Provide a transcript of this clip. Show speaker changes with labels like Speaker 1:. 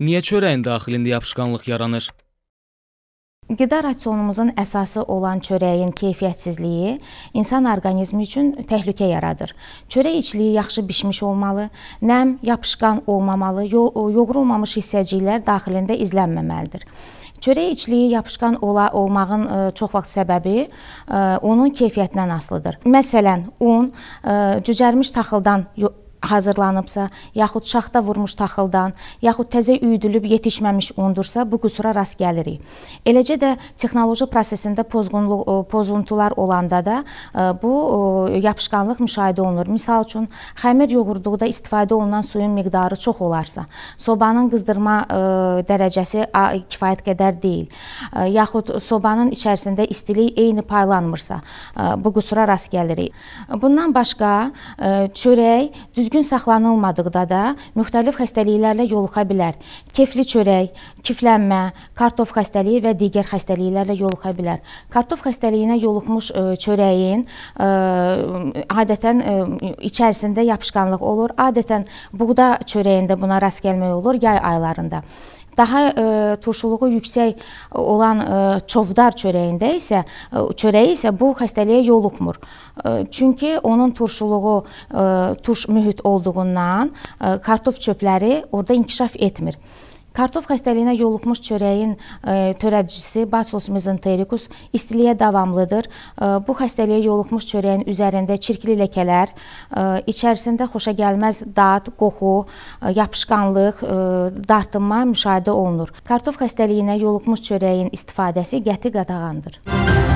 Speaker 1: Niyə çörəyin daxilində yapışqanlıq yaranır? Qida rasionumuzun əsası olan çörəyin keyfiyyətsizliyi insan orqanizmi üçün təhlükə yaradır. Çörək içliyi yaxşı bişmiş olmalı, nəm, yapışqan olmamalı, yoğrulmamış hissəciklər daxilində izlənməməlidir. Çörək içliyi yapışqan ola olmağın ə, e, çox vaxt səbəbi ə, e, onun keyfiyyətindən asılıdır. Məsələn, un ə, e, cücərmiş taxıldan hazırlanıbsa, yaxud şaxta vurmuş taxıldan, yaxud təzə üyüdülüb yetişməmiş undursa, bu qüsura rast gəlirik. Eləcə də texnoloji prosesində pozğunluq, pozuntular olanda da e, bu yapışqanlıq müşahidə olunur. Məsəl üçün, xəmir yoğurduqda istifadə olunan suyun miqdarı çox olarsa, sobanın qızdırma e, dərəcəsi kifayət qədər deyil, e, yaxud sobanın içərisində istilik eyni paylanmırsa, bu qüsura rast gəlirik. Bundan başqa, çörək düzgün düzgün saxlanılmadıqda da müxtəlif xəstəliklərlə yoluxa bilər. Kefli çörək, kiflənmə, kartof xəstəliyi və digər xəstəliklərlə yoluxa bilər. Kartof xəstəliyinə yoluxmuş ə, e, çörəyin ə, e, adətən ə, e, içərisində yapışqanlıq olur. Adətən buğda çörəyində buna rast gəlmək olur yay aylarında. Daha ə, e, turşuluğu yüksək olan ə, e, çovdar çörəyində isə ə, e, çörəyi isə bu xəstəliyə yoluxmur. Ə, çünki onun turşuluğu ə, turş mühit olduğundan ə, kartof çöpləri orada inkişaf etmir. Kartof xəstəliyinə yoluxmuş çörəyin ə, e, törədicisi Bacillus mesentericus istiliyə davamlıdır. Ə, e, bu xəstəliyə yoluxmuş çörəyin üzərində çirkli ləkələr, ə, e, içərisində xoşa gəlməz dad, qoxu, ə, yapışqanlıq, ə, dartınma müşahidə olunur. Kartof xəstəliyinə yoluxmuş çörəyin istifadəsi qəti qadağandır. Müzik